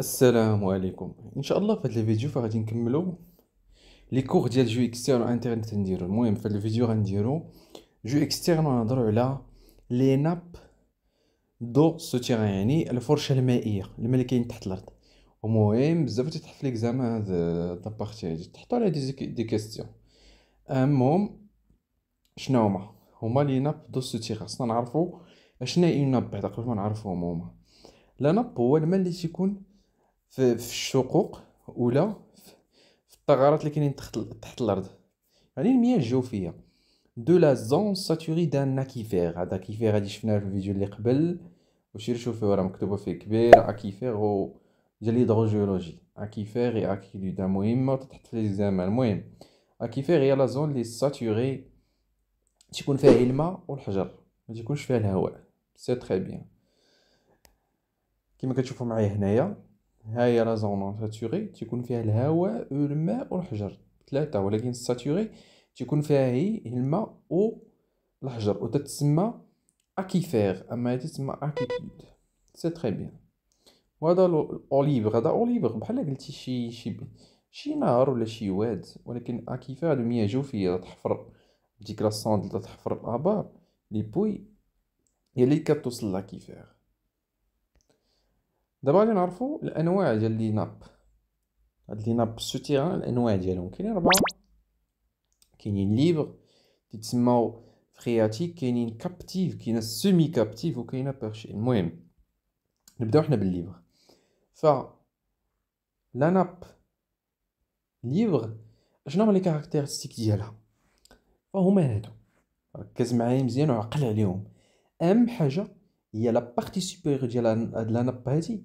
السلام عليكم ان شاء الله في هذا الفيديو فغادي نكملو لي كور ديال جو اكستيرن انترنت نديرو المهم في هذا الفيديو غنديرو جو اكستيرن نهضرو على لي ناب دو سوتيغان يعني الفرشه المائيه الماء اللي كاين تحت الارض ومهم بزاف تتحط في ليكزامان هاد لابارتي هادي تحطو عليها دي دي كيستيون اهمهم شنو هما هما لي ناب دو سوتيغان خصنا نعرفو اشنا هي ناب بعدا قبل ما نعرفوهم هما لا ناب هو الماء اللي تيكون في, في الشقوق ولا في الثغرات اللي كاينين تحت تحت الارض يعني المياه الجوفيه دو لا زون ساتوري دان اكيفير هذا كيفير هادي شفناه في الفيديو اللي قبل وشير شوفوا راه مكتوبه فيه كبير اكيفير و ديال الهيدروجيولوجي اكيفير اي اكيدودا مهمه تحت في الزام المهم اكيفير هي لا زون لي ساتوري تيكون فيها الماء والحجر ما تيكونش فيها الهواء سي تري بيان كما كتشوفوا معايا هنايا هاي لا زون ساتوري تيكون فيها الهواء والماء والحجر ثلاثه ولكن ساتوري تيكون فيها هي الماء و الحجر و تتسمى اكيفير اما هي تتسمى اكيتود سي تري بيان وهذا الاوليف هذا اوليف بحال قلتي شي شي شي نهر ولا شي واد ولكن اكيفير هادو مياه جوفيه تحفر ديك لا سوند تحفر الابار لي بوي هي اللي كتوصل لاكيفير دابا غادي نعرفو الانواع ديال لي ناب هاد لي ناب سوتيران الانواع ديالهم كاينين ربعه كاينين ليبر كيتسماو فرياتيك كاينين كابتيف كاينه سيمي كابتيف وكاينه بيرشي المهم نبداو حنا بالليبر ف لا ناب ليبر شنو هما لي كاركتيرستيك ديالها فهما هادو ركز معايا مزيان وعقل عليهم اهم حاجه هي لا بارتي سوبيريور ديال هاد لا ناب هادي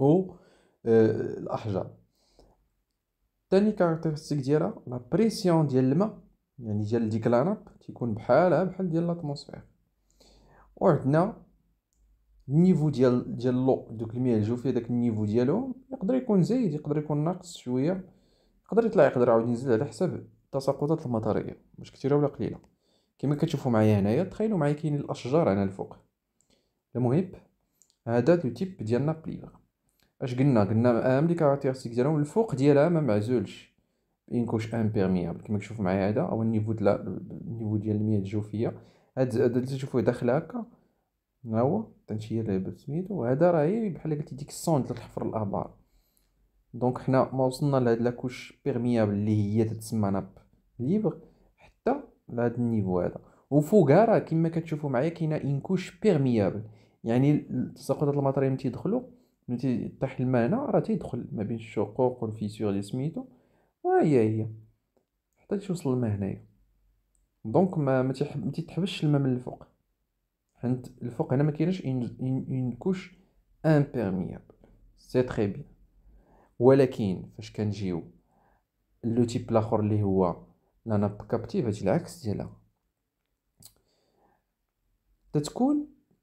او آه، الاحجار ثاني كاركتيرستيك ديالها لا بريسيون ديال الماء يعني ديال ديك لاناب تيكون بحالها بحال ديال لاتموسفير وعندنا النيفو ديال ديال لو دوك المياه الجوفيه داك النيفو ديالهم يقدر يكون زايد يقدر يكون ناقص شويه يقدر يطلع يقدر عاود ينزل على حسب التساقطات المطريه واش كثيره ولا قليله كما كتشوفوا معايا هنايا تخيلوا معايا كاين الاشجار هنا الفوق المهم هذا دو تيب ديال نابليفر اش قلنا قلنا ام لي كاركتيرستيك ديالهم الفوق ديالها ما معزولش بانكوش امبيرميابل كما كتشوف معايا هذا هو النيفو ديال النيفو ديال المياه الجوفيه هاد اللي تشوفوه داخل هكا ها هو تنشير سميتو وهذا راهي بحال قلتي ديك السوند ديال الحفر الابار دونك حنا ما وصلنا لهاد لاكوش بيرميابل اللي هي تتسمى ناب ليبر حتى لهاد النيفو هذا وفوقها راه كما كتشوفوا معايا كاينه كوش بيرميابل يعني تساقطات الماتريال تيدخلوا ملي تيطيح الماء راه تيدخل ما بين الشقوق والفيسور اللي سميتو وهي هي هي حتى توصل الماء هنايا دونك ما ما تيتحبسش الماء من الفوق حنت الفوق هنا ما كاينش اون كوش امبيرميابل سي تري بيان ولكن فاش كنجيو لو تيب الاخر اللي هو لا ناب كابتيف العكس ديالها تتكون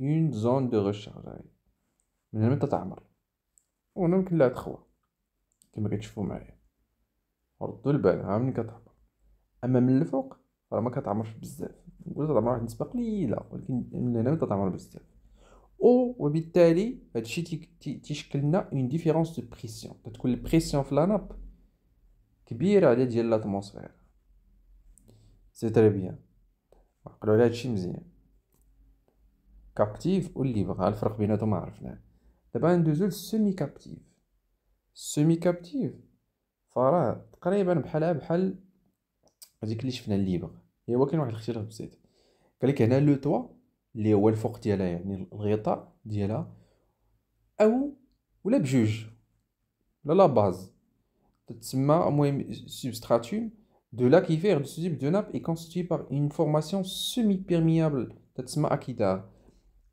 اون زون دو ريشارج من هنا تتعمر وانا ممكن لا تخوى كما كتشوفوا معايا ردوا البال ها منين كتعمر اما من الفوق راه ما كتعمرش بزاف نقول تتعمر واحد النسبه قليله ولكن من هنا تتعمر بزاف او وبالتالي هادشي تيشكل لنا اون ديفيرونس دو بريسيون تتكون البريسيون في لاناب كبيره على ديال لاتموسفير سي تري بيان عقلوا على هادشي مزيان كابتيف واللي بغا الفرق بيناتهم ما عرفناه دابا ندوزو للسيمي كابتيف السيمي كابتيف فراه تقريبا بحالها بحال هذيك اللي شفنا اللي بغا هي ولكن واحد الاختلاف بسيط قال لك هنا لو توا اللي هو الفوق ديالها يعني الغطاء ديالها او ولا بجوج ولا لا باز تسمى المهم سبستراتوم لا كيفير دو سوزيب دو ناب اي constitué بار اون فورماسيون سيمي بيرميابل تسمى اكيدار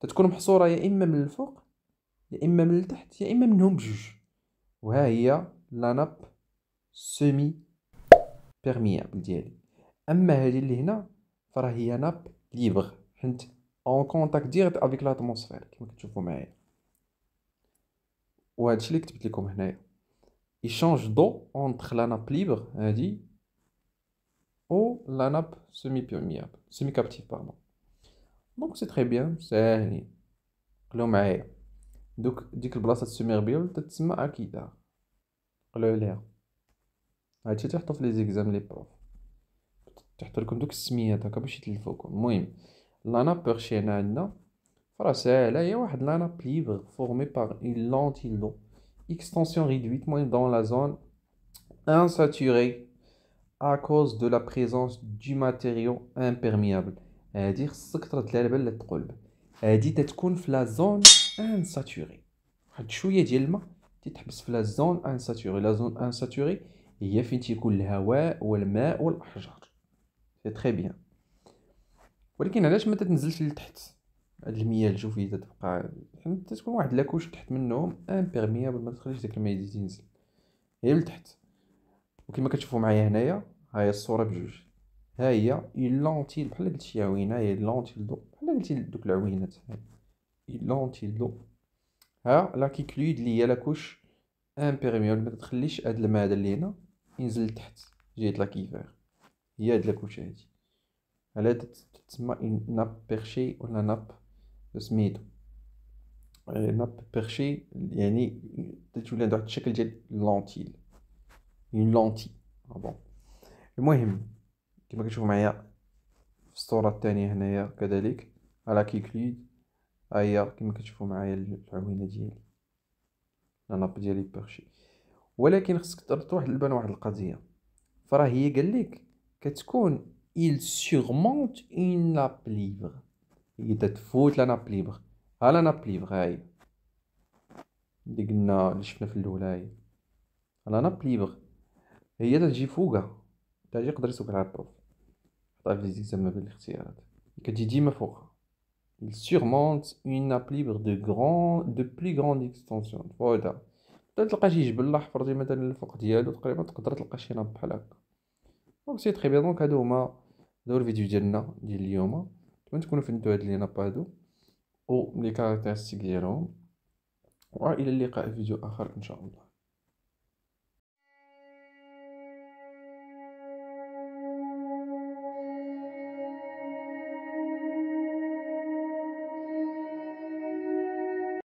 تتكون محصوره يا اما من الفوق يا اما من التحت يا اما منهم بجوج وها هي لا ناب سيمي بيرميابل ديالي اما هذه اللي هنا فراه هي ناب ليبر حنت اون كونتاكت ديريكت افيك لاتموسفير كما كتشوفوا معايا وهذا الشيء اللي كتبت لكم هنايا يشانج دو اونتر لا ناب ليبر هذه او لا ناب سيمي بيرميابل سيمي كابتيف باردون Donc c'est très bien, c'est Donc, je que le bras de est un à quitter. C'est ah, tu as fait les examens, les profs. Tu as fait le de formé par une lentille. Extension réduite dans la zone insaturée à cause de la présence du matériau imperméable. هادي خصك ترد لها البال تقول تقلب هادي تتكون في لا زون ان ساتوري واحد شويه ديال الماء تتحبس في لا زون ان ساتوري لا زون ان ساتوري هي فين تيكون الهواء والماء والاحجار سي تري بيان ولكن علاش ما تتنزلش لتحت هاد المياه الجوفيه تتبقى حيت تتكون واحد لاكوش تحت منهم امبيرميابل ما تخليش داك الماء يزيد ينزل هي لتحت وكما كتشوفوا معايا هنايا هاي الصوره بجوج ها هي يلونتيل بحال قلت شي عوينه لونتي دو بحال قلتي دوك العوينات يلونتيل دو ها لا كيكلويد لي هي لا كوش امبيريميول ما تخليش هاد هذا اللي هنا ينزل لتحت جهه لا كيفير هي هاد لا كوش هادي على تسمى ناب بيرشي ولا ناب سميتو ناب بيرشي يعني تولي عندها الشكل ديال لونتيل اون لونتي بون المهم كما كتشوفوا معايا في الصوره الثانيه هنايا كذلك على كيكليد ها هي كما كتشوفوا معايا العوينه ديالي لاناب ديالي بيرشي ولكن خصك تربط واحد البان واحد القضيه فراه هي قال لك كتكون il surmonte une nappe libre هي تفوت لا ناب ليبر ها لا ناب ليبر هاي اللي قلنا اللي شفنا في الاولى هاي لا ناب ليبر هي تجي فوقها تجي يقدر يسوق على البروف لا فيزيك زعما بالاختيارات كتجي ديما فوقها il surmonte une applibre de grand de plus grande extension فوالا تلقى شي جبل الاحفر ديما مثلا الفوق ديالو تقريبا تقدر تلقى شي ناب بحال هكا دونك سي تري بيان دونك هادو هما هادو الفيديو ديالنا ديال اليوم نتمنى تكونوا فهمتوا هاد لي ناب هادو و لي كاركتيرستيك ديالهم والى اللقاء في فيديو اخر ان شاء الله